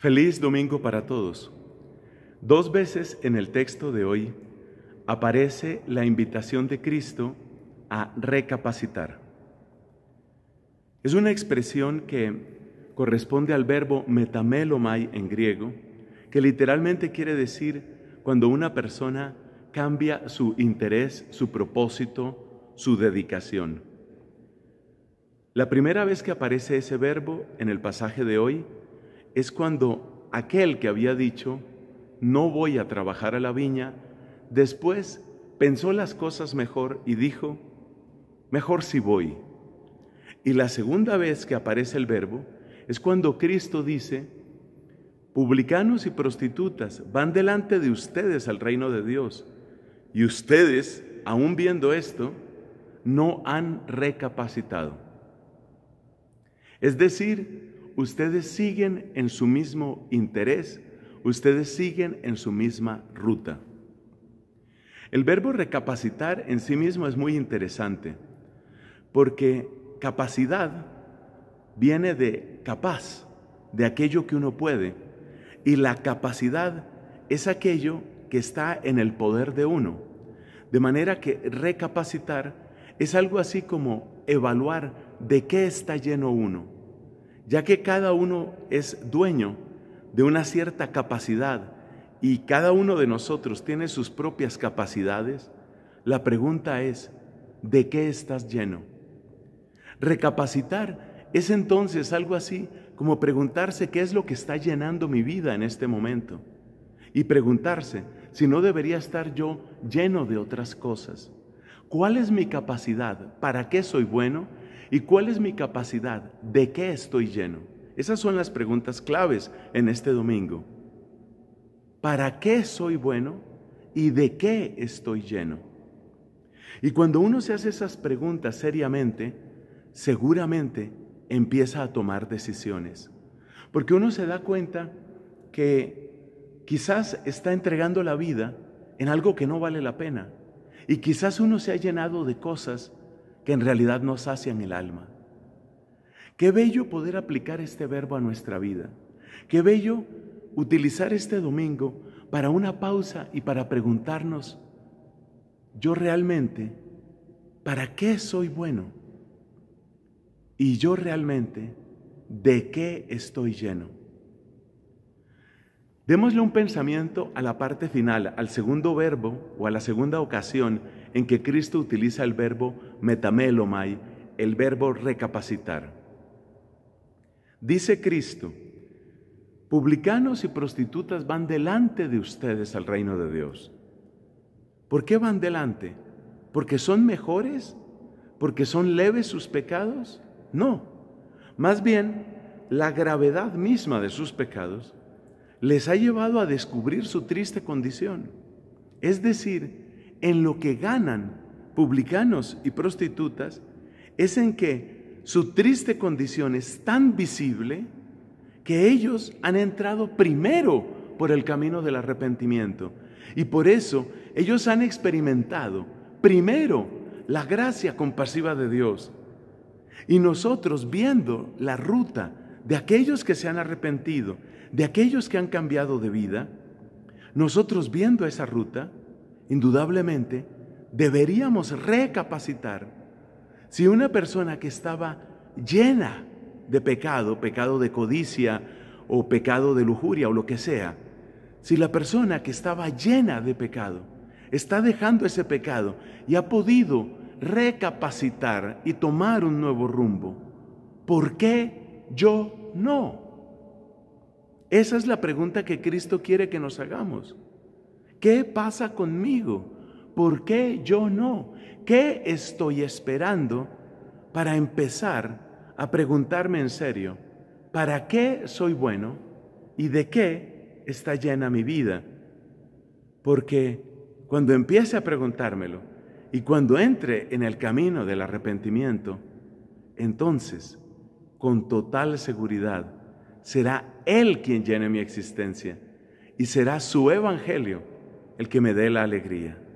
Feliz domingo para todos. Dos veces en el texto de hoy aparece la invitación de Cristo a recapacitar. Es una expresión que corresponde al verbo metamelomai en griego, que literalmente quiere decir cuando una persona cambia su interés, su propósito, su dedicación. La primera vez que aparece ese verbo en el pasaje de hoy es cuando aquel que había dicho, no voy a trabajar a la viña, después pensó las cosas mejor y dijo, mejor si voy. Y la segunda vez que aparece el verbo es cuando Cristo dice, publicanos y prostitutas van delante de ustedes al reino de Dios. Y ustedes, aún viendo esto, no han recapacitado. Es decir, ustedes siguen en su mismo interés, ustedes siguen en su misma ruta. El verbo recapacitar en sí mismo es muy interesante, porque capacidad viene de capaz, de aquello que uno puede, y la capacidad es aquello que está en el poder de uno. De manera que recapacitar es algo así como evaluar de qué está lleno uno ya que cada uno es dueño de una cierta capacidad y cada uno de nosotros tiene sus propias capacidades, la pregunta es, ¿de qué estás lleno? Recapacitar es entonces algo así como preguntarse qué es lo que está llenando mi vida en este momento y preguntarse si no debería estar yo lleno de otras cosas. ¿Cuál es mi capacidad? ¿Para qué soy bueno? ¿Y cuál es mi capacidad? ¿De qué estoy lleno? Esas son las preguntas claves en este domingo. ¿Para qué soy bueno? ¿Y de qué estoy lleno? Y cuando uno se hace esas preguntas seriamente, seguramente empieza a tomar decisiones. Porque uno se da cuenta que quizás está entregando la vida en algo que no vale la pena. Y quizás uno se ha llenado de cosas en realidad nos sacian el alma. Qué bello poder aplicar este verbo a nuestra vida. Qué bello utilizar este domingo para una pausa y para preguntarnos, yo realmente, ¿para qué soy bueno? Y yo realmente, ¿de qué estoy lleno? Démosle un pensamiento a la parte final, al segundo verbo o a la segunda ocasión en que Cristo utiliza el verbo metamelomai, el verbo recapacitar. Dice Cristo, publicanos y prostitutas van delante de ustedes al reino de Dios. ¿Por qué van delante? ¿Porque son mejores? ¿Porque son leves sus pecados? No. Más bien, la gravedad misma de sus pecados les ha llevado a descubrir su triste condición. Es decir, en lo que ganan publicanos y prostitutas es en que su triste condición es tan visible que ellos han entrado primero por el camino del arrepentimiento. Y por eso ellos han experimentado primero la gracia compasiva de Dios. Y nosotros viendo la ruta de aquellos que se han arrepentido, de aquellos que han cambiado de vida, nosotros viendo esa ruta, indudablemente deberíamos recapacitar si una persona que estaba llena de pecado, pecado de codicia o pecado de lujuria o lo que sea, si la persona que estaba llena de pecado está dejando ese pecado y ha podido recapacitar y tomar un nuevo rumbo, ¿por qué yo no? Esa es la pregunta que Cristo quiere que nos hagamos. ¿Qué pasa conmigo? ¿Por qué yo no? ¿Qué estoy esperando para empezar a preguntarme en serio, ¿para qué soy bueno y de qué está llena mi vida? Porque cuando empiece a preguntármelo y cuando entre en el camino del arrepentimiento, entonces, con total seguridad, será Él quien llene mi existencia y será su Evangelio el que me dé la alegría.